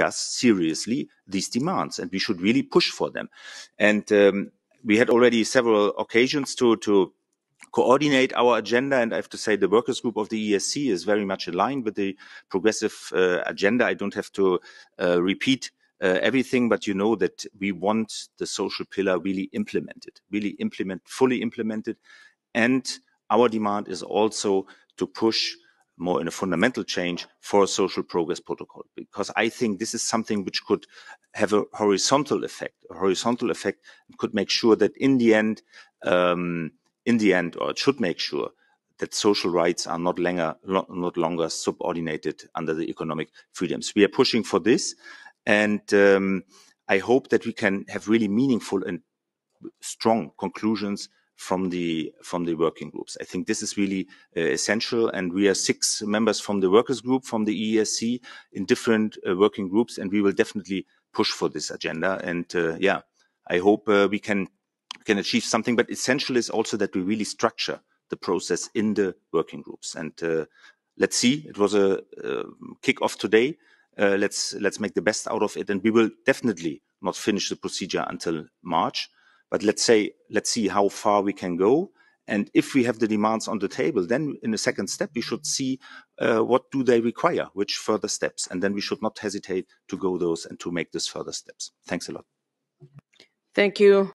discuss seriously these demands and we should really push for them. And um, we had already several occasions to, to coordinate our agenda. And I have to say the workers group of the ESC is very much aligned with the progressive uh, agenda. I don't have to uh, repeat uh, everything, but you know that we want the social pillar really implemented, really implement, fully implemented. And our demand is also to push more in a fundamental change for a social progress protocol because i think this is something which could have a horizontal effect a horizontal effect could make sure that in the end um, in the end or it should make sure that social rights are not longer not longer subordinated under the economic freedoms we are pushing for this and um, i hope that we can have really meaningful and strong conclusions from the from the working groups. I think this is really uh, essential, and we are six members from the workers group from the EESC in different uh, working groups, and we will definitely push for this agenda. And uh, yeah, I hope uh, we can can achieve something. But essential is also that we really structure the process in the working groups. And uh, let's see, it was a um, kick off today. Uh, let's let's make the best out of it, and we will definitely not finish the procedure until March but let's say, let's see how far we can go. And if we have the demands on the table, then in the second step, we should see uh, what do they require, which further steps. And then we should not hesitate to go those and to make these further steps. Thanks a lot. Thank you.